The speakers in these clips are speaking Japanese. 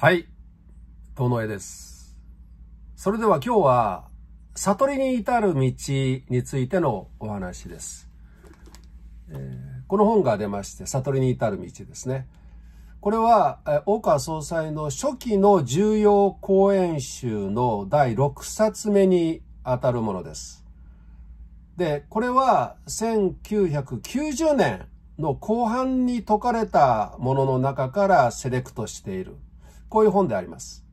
はい、遠野絵です。それでは今日は、悟りに至る道についてのお話です。えー、この本が出まして、悟りに至る道ですね。これは、大川総裁の初期の重要講演集の第6冊目にあたるものです。で、これは1990年の後半に説かれたものの中からセレクトしているこういう本であります。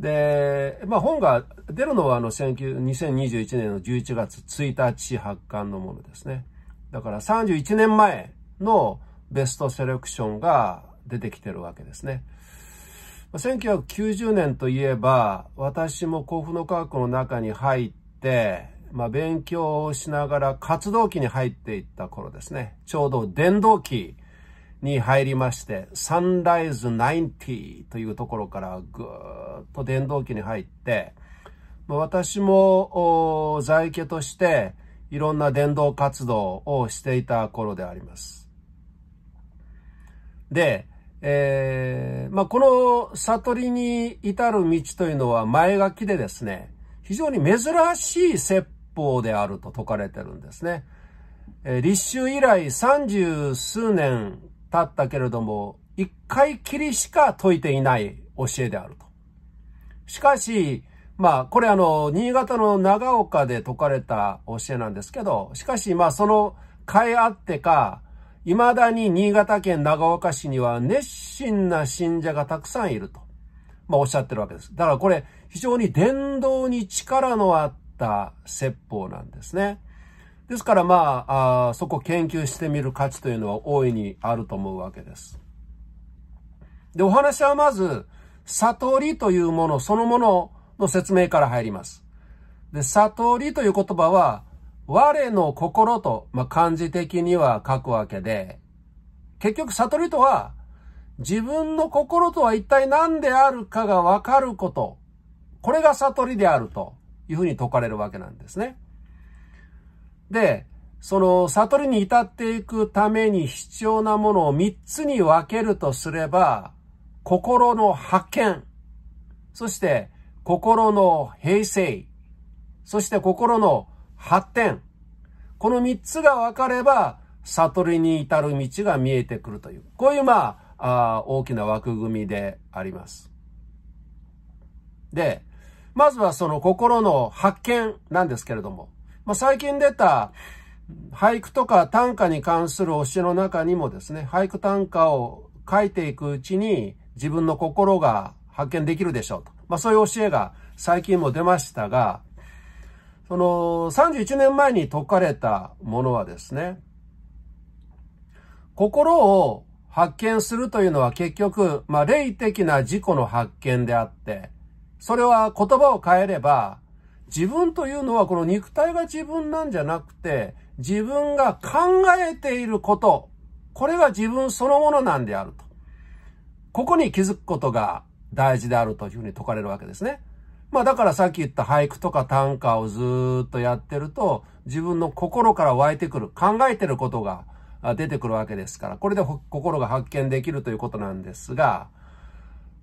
で、まあ本が出るのはあの2021年の11月1日発刊のものですね。だから31年前のベストセレクションが出てきてるわけですね。1990年といえば、私も甲府の科学の中に入って、まあ、勉強をしながら活動期に入っていった頃ですね。ちょうど電動機に入りまして、サンライズ90というところからぐーっと電動機に入って、私も在家としていろんな伝道活動をしていた頃であります。で、えー、まあ、この悟りに至る道というのは前書きでですね、非常に珍しい説法であると説かれてるんですね。え立秋以来三十数年たったけれども、一回きりしか解いていない教えであると。しかし、まあ、これあの、新潟の長岡で説かれた教えなんですけど、しかしまあ、その会あってか、未だに新潟県長岡市には熱心な信者がたくさんいると、まあ、おっしゃってるわけです。だからこれ、非常に伝道に力のあった説法なんですね。ですからまあ、あそこ研究してみる価値というのは大いにあると思うわけです。で、お話はまず、悟りというものそのものの説明から入ります。で、悟りという言葉は、我の心と、まあ、漢字的には書くわけで、結局悟りとは、自分の心とは一体何であるかがわかること、これが悟りであるというふうに説かれるわけなんですね。で、その悟りに至っていくために必要なものを三つに分けるとすれば、心の発見、そして心の平成、そして心の発展。この三つが分かれば、悟りに至る道が見えてくるという、こういうまあ、あ大きな枠組みであります。で、まずはその心の発見なんですけれども、まあ、最近出た俳句とか短歌に関する推しの中にもですね、俳句短歌を書いていくうちに自分の心が発見できるでしょうと。まあ、そういう教えが最近も出ましたが、その31年前に解かれたものはですね、心を発見するというのは結局、まあ、霊的な自己の発見であって、それは言葉を変えれば、自分というのはこの肉体が自分なんじゃなくて、自分が考えていること、これが自分そのものなんであると。ここに気づくことが大事であるというふうに説かれるわけですね。まあだからさっき言った俳句とか短歌をずっとやってると、自分の心から湧いてくる、考えてることが出てくるわけですから、これで心が発見できるということなんですが、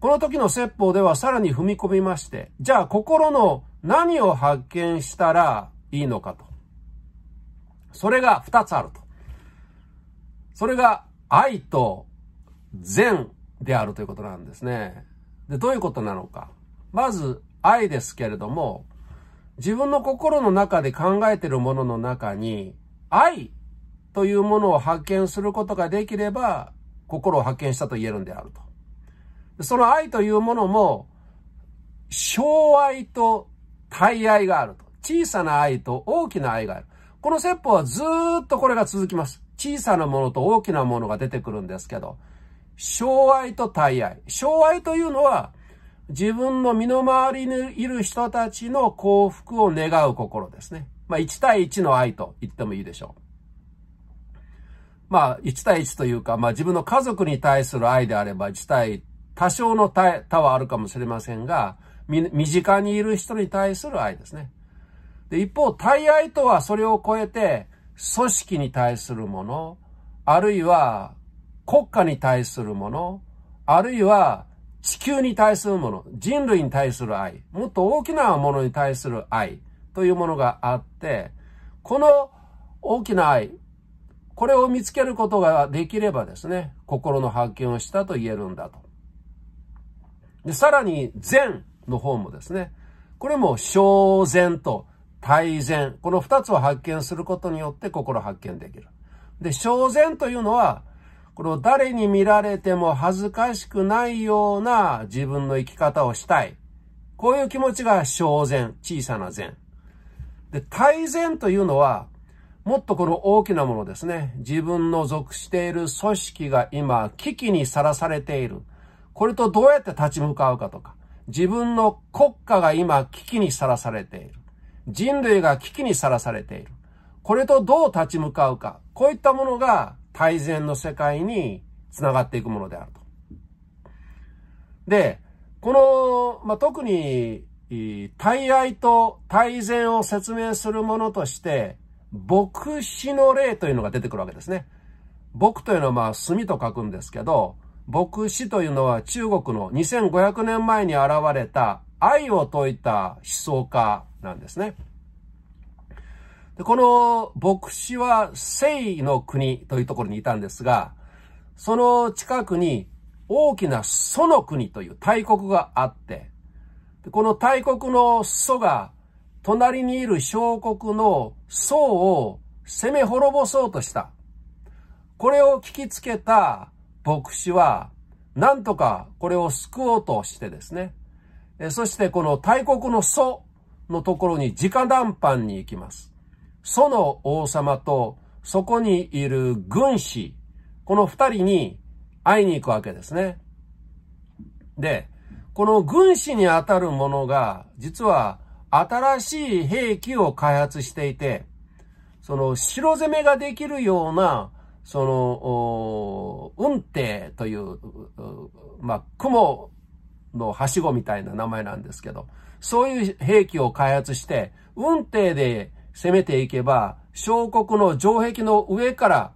この時の説法ではさらに踏み込みまして、じゃあ心の何を発見したらいいのかと。それが二つあると。それが愛と善であるということなんですね。で、どういうことなのか。まず愛ですけれども、自分の心の中で考えているものの中に、愛というものを発見することができれば、心を発見したと言えるんであると。その愛というものも、障愛と大愛があると。小さな愛と大きな愛がある。この説法はずっとこれが続きます。小さなものと大きなものが出てくるんですけど、障愛と大愛。障愛というのは、自分の身の回りにいる人たちの幸福を願う心ですね。まあ、1対1の愛と言ってもいいでしょう。まあ、1対1というか、まあ自分の家族に対する愛であれば、1対多少の他はあるかもしれませんが、身近にいる人に対する愛ですね。で、一方、対愛とはそれを超えて、組織に対するもの、あるいは国家に対するもの、あるいは地球に対するもの、人類に対する愛、もっと大きなものに対する愛というものがあって、この大きな愛、これを見つけることができればですね、心の発見をしたと言えるんだと。で、さらに善の方もですね、これも小善と大善、この二つを発見することによって心発見できる。で、小善というのは、この誰に見られても恥ずかしくないような自分の生き方をしたい。こういう気持ちが小善、小さな善。で、大善というのは、もっとこの大きなものですね。自分の属している組織が今、危機にさらされている。これとどうやって立ち向かうかとか。自分の国家が今危機にさらされている。人類が危機にさらされている。これとどう立ち向かうか。こういったものが大善の世界につながっていくものであると。で、この、まあ、特に、大愛と大善を説明するものとして、牧師の例というのが出てくるわけですね。僕というのはまあ、墨と書くんですけど、牧師というのは中国の2500年前に現れた愛を説いた思想家なんですね。でこの牧師は聖の国というところにいたんですが、その近くに大きな祖の国という大国があって、この大国の祖が隣にいる小国の僧を攻め滅ぼそうとした。これを聞きつけた牧師は、なんとかこれを救おうとしてですね、そしてこの大国の祖のところに直談判に行きます。祖の王様とそこにいる軍師、この二人に会いに行くわけですね。で、この軍師にあたる者が、実は新しい兵器を開発していて、その城攻めができるようなその、運帝という、まあ、雲のはしごみたいな名前なんですけど、そういう兵器を開発して、運帝で攻めていけば、小国の城壁の上から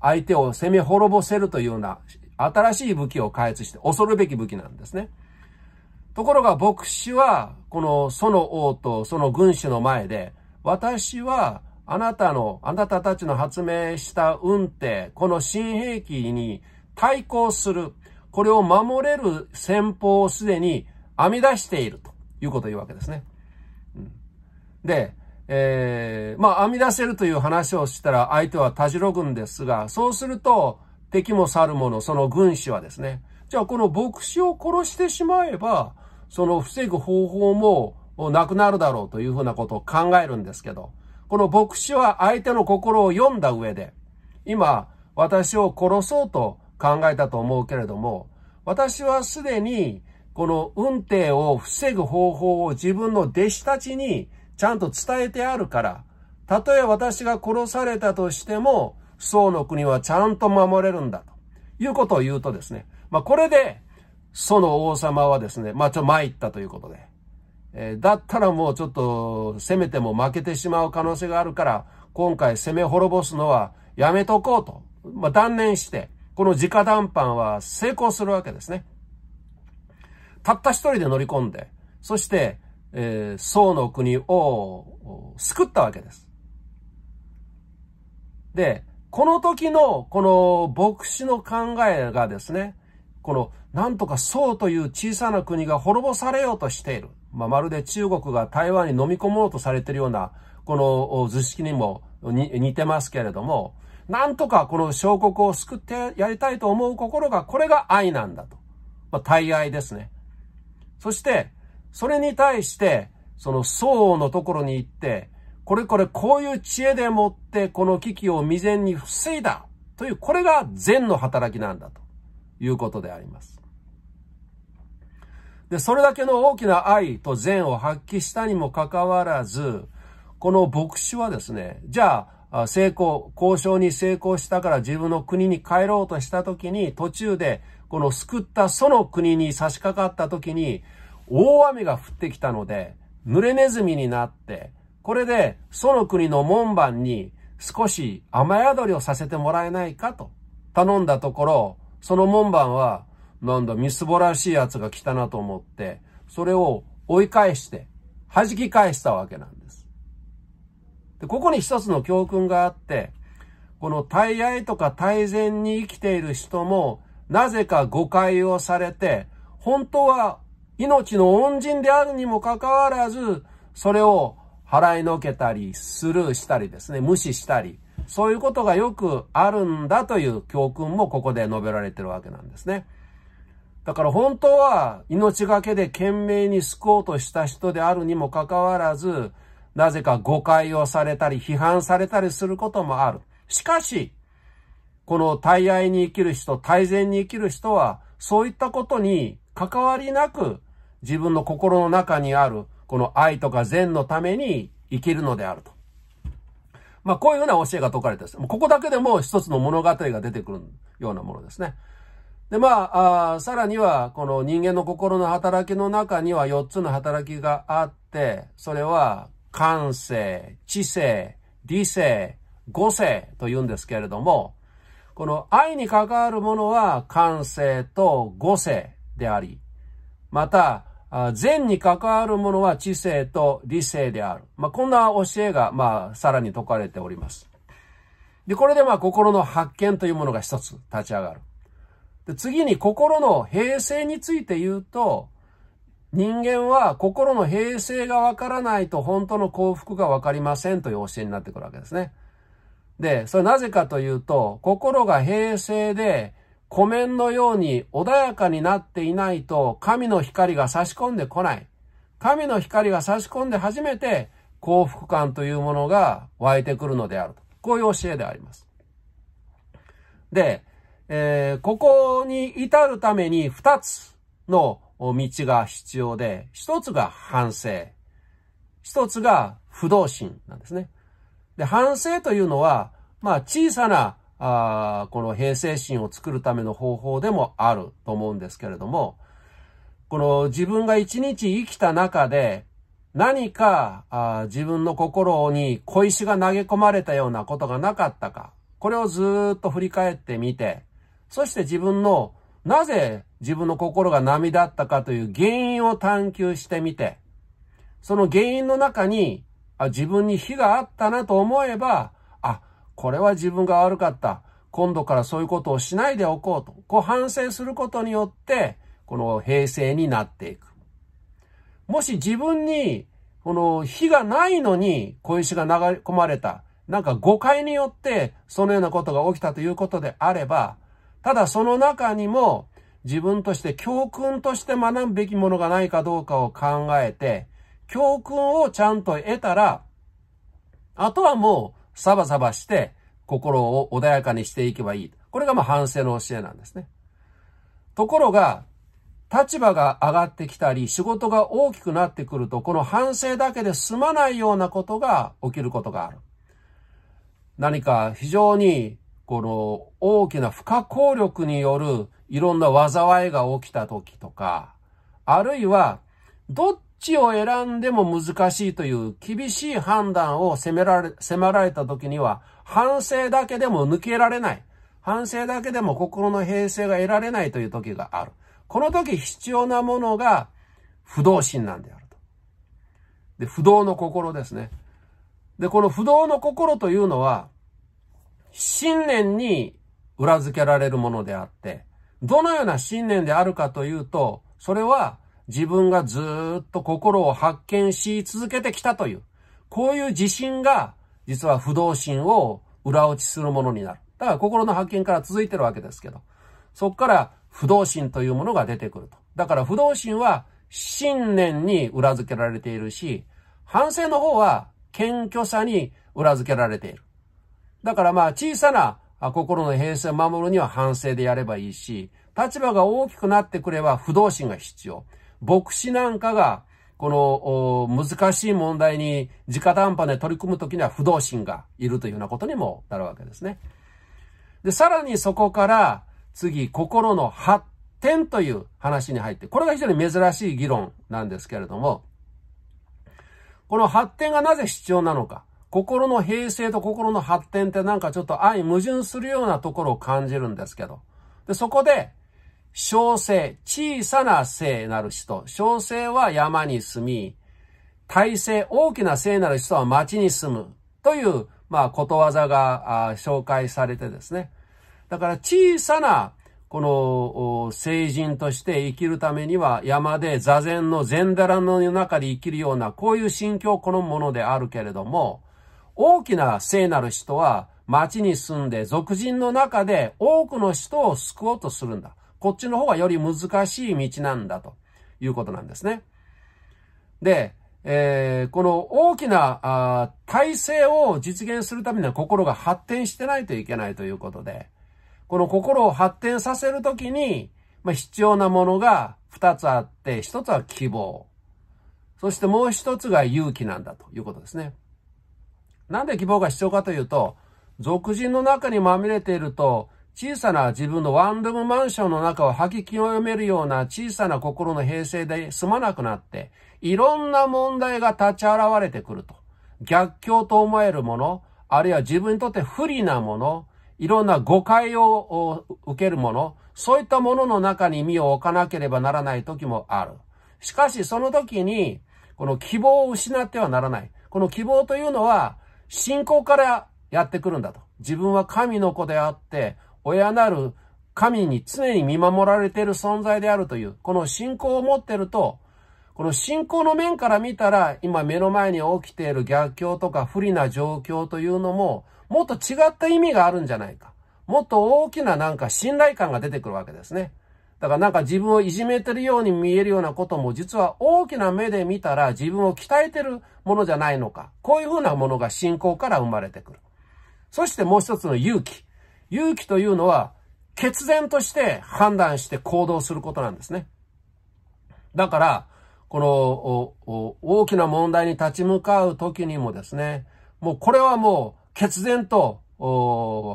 相手を攻め滅ぼせるというような新しい武器を開発して恐るべき武器なんですね。ところが牧師は、このその王とその軍師の前で、私はあなたの、あなたたちの発明した運って、この新兵器に対抗する、これを守れる戦法をすでに編み出しているということを言うわけですね。うん、で、えー、まあ、編み出せるという話をしたら相手はたじろぐんですが、そうすると敵も去るもの、その軍師はですね、じゃあこの牧師を殺してしまえば、その防ぐ方法もなくなるだろうというふうなことを考えるんですけど、この牧師は相手の心を読んだ上で、今、私を殺そうと考えたと思うけれども、私はすでに、この運転を防ぐ方法を自分の弟子たちにちゃんと伝えてあるから、たとえ私が殺されたとしても、宋の国はちゃんと守れるんだ、ということを言うとですね、まあこれで、その王様はですね、まあちょ、参ったということで、えだったらもうちょっと攻めても負けてしまう可能性があるから、今回攻め滅ぼすのはやめとこうと、まあ、断念して、この直談判は成功するわけですね。たった一人で乗り込んで、そして、えー、宋の国を救ったわけです。で、この時のこの牧師の考えがですね、このなんとか宋という小さな国が滅ぼされようとしている。まあ、まるで中国が台湾に飲み込もうとされているような、この図式にも似てますけれども、なんとかこの小国を救ってやりたいと思う心が、これが愛なんだと。まあ、大愛ですね。そして、それに対して、その相応のところに行って、これこれこういう知恵でもってこの危機を未然に防いだという、これが善の働きなんだということであります。で、それだけの大きな愛と善を発揮したにもかかわらず、この牧師はですね、じゃあ、成功、交渉に成功したから自分の国に帰ろうとした時に、途中で、この救ったその国に差し掛かった時に、大雨が降ってきたので、濡れネズミになって、これで、その国の門番に少し雨宿りをさせてもらえないかと頼んだところ、その門番は、なんだ、みすぼらしい奴が来たなと思って、それを追い返して、弾き返したわけなんです。で、ここに一つの教訓があって、この大愛とか大善に生きている人も、なぜか誤解をされて、本当は命の恩人であるにもかかわらず、それを払いのけたり、スルーしたりですね、無視したり、そういうことがよくあるんだという教訓もここで述べられてるわけなんですね。だから本当は命がけで懸命に救おうとした人であるにもかかわらず、なぜか誤解をされたり批判されたりすることもある。しかし、この大愛に生きる人、大善に生きる人は、そういったことに関わりなく、自分の心の中にある、この愛とか善のために生きるのであると。まあ、こういうような教えが説かれてます。ここだけでも一つの物語が出てくるようなものですね。で、まあさらには、この人間の心の働きの中には4つの働きがあって、それは、感性、知性、理性、語性と言うんですけれども、この愛に関わるものは感性と語性であり、また、善に関わるものは知性と理性である。まあ、こんな教えが、まあ、さらに説かれております。で、これでまあ、心の発見というものが一つ立ち上がる。次に心の平静について言うと、人間は心の平静がわからないと本当の幸福がわかりませんという教えになってくるわけですね。で、それなぜかというと、心が平静で、湖面のように穏やかになっていないと、神の光が差し込んでこない。神の光が差し込んで初めて、幸福感というものが湧いてくるのであると。こういう教えであります。で、えー、ここに至るために二つの道が必要で、一つが反省。一つが不動心なんですね。で、反省というのは、まあ小さな、あこの平成心を作るための方法でもあると思うんですけれども、この自分が一日生きた中で何かあ自分の心に小石が投げ込まれたようなことがなかったか、これをずっと振り返ってみて、そして自分の、なぜ自分の心が波だったかという原因を探求してみて、その原因の中に、あ、自分に非があったなと思えば、あ、これは自分が悪かった。今度からそういうことをしないでおこうと。こう反省することによって、この平成になっていく。もし自分に、この火がないのに小石が流れ込まれた。なんか誤解によって、そのようなことが起きたということであれば、ただその中にも自分として教訓として学ぶべきものがないかどうかを考えて、教訓をちゃんと得たら、あとはもうサバサバして心を穏やかにしていけばいい。これがまあ反省の教えなんですね。ところが、立場が上がってきたり、仕事が大きくなってくると、この反省だけで済まないようなことが起きることがある。何か非常にこの大きな不可抗力によるいろんな災いが起きた時とか、あるいは、どっちを選んでも難しいという厳しい判断を迫られ、迫られた時には、反省だけでも抜けられない。反省だけでも心の平静が得られないという時がある。この時必要なものが不動心なんであると。で、不動の心ですね。で、この不動の心というのは、信念に裏付けられるものであって、どのような信念であるかというと、それは自分がずっと心を発見し続けてきたという、こういう自信が実は不動心を裏打ちするものになる。だから心の発見から続いてるわけですけど、そこから不動心というものが出てくると。だから不動心は信念に裏付けられているし、反省の方は謙虚さに裏付けられている。だからまあ小さな心の平静を守るには反省でやればいいし、立場が大きくなってくれば不動心が必要。牧師なんかが、この難しい問題に直談判で取り組むときには不動心がいるというようなことにもなるわけですね。で、さらにそこから次、心の発展という話に入って、これが非常に珍しい議論なんですけれども、この発展がなぜ必要なのか。心の平成と心の発展ってなんかちょっと相矛盾するようなところを感じるんですけど。で、そこで、小生、小さな生なる人。小生は山に住み、大生、大きな生なる人は町に住む。という、まあ、ことわざが紹介されてですね。だから小さな、この、成人として生きるためには山で座禅の禅寺の中で生きるような、こういう心境を好むものであるけれども、大きな聖なる人は町に住んで俗人の中で多くの人を救おうとするんだ。こっちの方がより難しい道なんだということなんですね。で、えー、この大きな体制を実現するためには心が発展してないといけないということで、この心を発展させるときに、まあ、必要なものが2つあって、1つは希望。そしてもう1つが勇気なんだということですね。なんで希望が必要かというと、俗人の中にまみれていると、小さな自分のワンルームマンションの中を吐き気を読めるような小さな心の平静で済まなくなって、いろんな問題が立ち現れてくると。逆境と思えるもの、あるいは自分にとって不利なもの、いろんな誤解を受けるもの、そういったものの中に身を置かなければならない時もある。しかしその時に、この希望を失ってはならない。この希望というのは、信仰からやってくるんだと。自分は神の子であって、親なる神に常に見守られている存在であるという、この信仰を持ってると、この信仰の面から見たら、今目の前に起きている逆境とか不利な状況というのも、もっと違った意味があるんじゃないか。もっと大きななんか信頼感が出てくるわけですね。だからなんか自分をいじめてるように見えるようなことも実は大きな目で見たら自分を鍛えてるものじゃないのか。こういうふうなものが信仰から生まれてくる。そしてもう一つの勇気。勇気というのは決然として判断して行動することなんですね。だから、この大きな問題に立ち向かう時にもですね、もうこれはもう決然と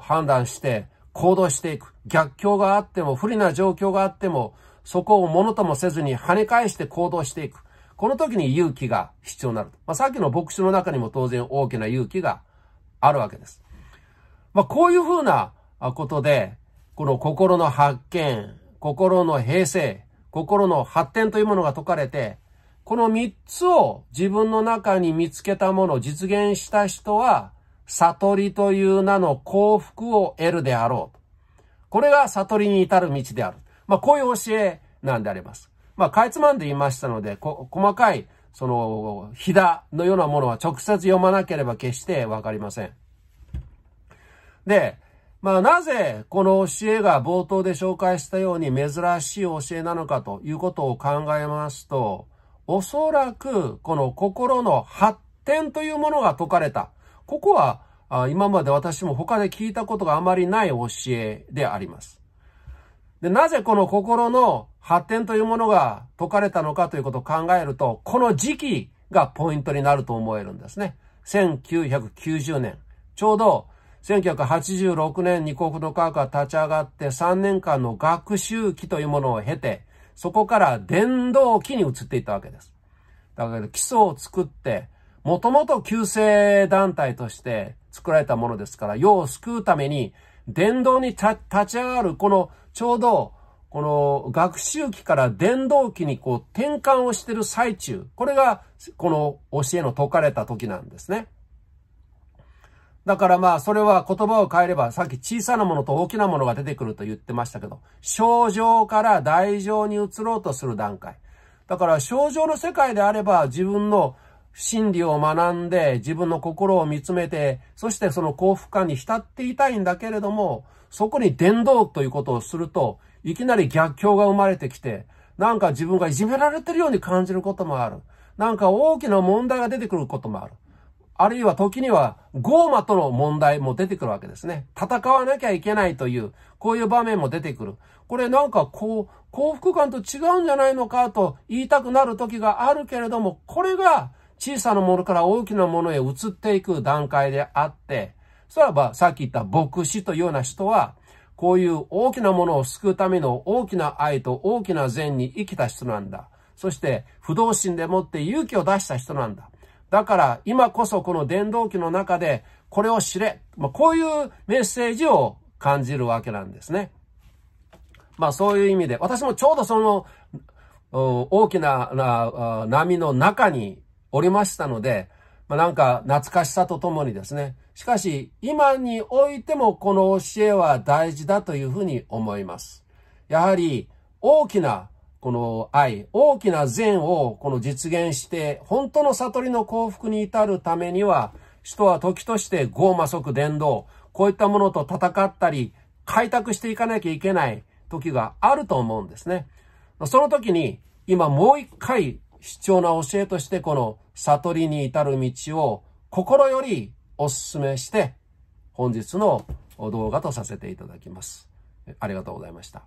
判断して行動していく。逆境があっても、不利な状況があっても、そこをものともせずに跳ね返して行動していく。この時に勇気が必要になる。まあ、さっきの牧師の中にも当然大きな勇気があるわけです。まあ、こういうふうなことで、この心の発見、心の平成、心の発展というものが解かれて、この三つを自分の中に見つけたもの、実現した人は、悟りという名の幸福を得るであろう。これが悟りに至る道である。まあ、こういう教えなんであります。まあ、かいつまんで言いましたので、細かい、その、ひだのようなものは直接読まなければ決してわかりません。で、まあ、なぜこの教えが冒頭で紹介したように珍しい教えなのかということを考えますと、おそらくこの心の発展というものが解かれたここは今まで私も他で聞いたことがあまりない教えであります。でなぜこの心の発展というものが解かれたのかということを考えると、この時期がポイントになると思えるんですね。1990年、ちょうど1986年に国土科学が立ち上がって3年間の学習期というものを経て、そこから伝道期に移っていったわけです。だから基礎を作って、もともと旧制団体として作られたものですから、世を救うために、伝道に立ち上がる、この、ちょうど、この学習期から伝道期にこう転換をしてる最中、これがこの教えの解かれた時なんですね。だからまあ、それは言葉を変えれば、さっき小さなものと大きなものが出てくると言ってましたけど、症状から大状に移ろうとする段階。だから、症状の世界であれば、自分の真理を学んで、自分の心を見つめて、そしてその幸福感に浸っていたいんだけれども、そこに伝道ということをすると、いきなり逆境が生まれてきて、なんか自分がいじめられてるように感じることもある。なんか大きな問題が出てくることもある。あるいは時には、ゴーマとの問題も出てくるわけですね。戦わなきゃいけないという、こういう場面も出てくる。これなんかこう、幸福感と違うんじゃないのかと言いたくなる時があるけれども、これが小さなものから大きなものへ移っていく段階であって、そらばさっき言った牧師というような人は、こういう大きなものを救うための大きな愛と大きな善に生きた人なんだ。そして不動心でもって勇気を出した人なんだ。だから今こそこの伝道機の中でこれを知れ。まあ、こういうメッセージを感じるわけなんですね。まあそういう意味で、私もちょうどその大きな波の中におりましたので、まあ、なんか懐かしさとともにですね、しかし今においてもこの教えは大事だというふうに思います。やはり大きなこの愛、大きな善をこの実現して、本当の悟りの幸福に至るためには、人は時として豪魔即伝道、こういったものと戦ったり、開拓していかなきゃいけない時があると思うんですね。その時に、今もう一回貴重な教えとしてこの悟りに至る道を心よりお勧めして、本日の動画とさせていただきます。ありがとうございました。